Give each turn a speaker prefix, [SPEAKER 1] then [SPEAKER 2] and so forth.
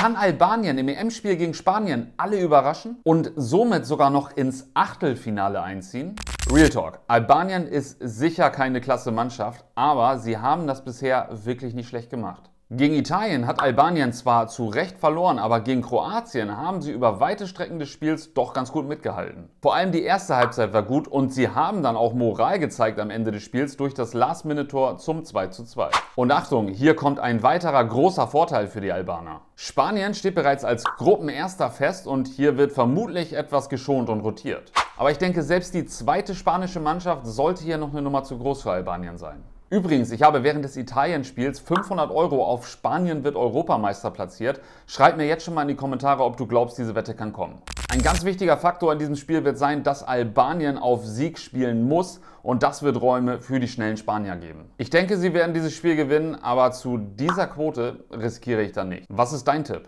[SPEAKER 1] kann Albanien im EM-Spiel gegen Spanien alle überraschen und somit sogar noch ins Achtelfinale einziehen? Real Talk. Albanien ist sicher keine klasse Mannschaft, aber sie haben das bisher wirklich nicht schlecht gemacht. Gegen Italien hat Albanien zwar zu Recht verloren, aber gegen Kroatien haben sie über weite Strecken des Spiels doch ganz gut mitgehalten. Vor allem die erste Halbzeit war gut und sie haben dann auch Moral gezeigt am Ende des Spiels durch das Last-Minute-Tor zum 2:2. Und Achtung, hier kommt ein weiterer großer Vorteil für die Albaner. Spanien steht bereits als Gruppenerster fest und hier wird vermutlich etwas geschont und rotiert. Aber ich denke, selbst die zweite spanische Mannschaft sollte hier noch eine Nummer zu groß für Albanien sein. Übrigens, ich habe während des Italien-Spiels 500 Euro auf Spanien wird Europameister platziert. Schreib mir jetzt schon mal in die Kommentare, ob du glaubst, diese Wette kann kommen. Ein ganz wichtiger Faktor in diesem Spiel wird sein, dass Albanien auf Sieg spielen muss und das wird Räume für die schnellen Spanier geben. Ich denke, sie werden dieses Spiel gewinnen, aber zu dieser Quote riskiere ich dann nicht. Was ist dein Tipp?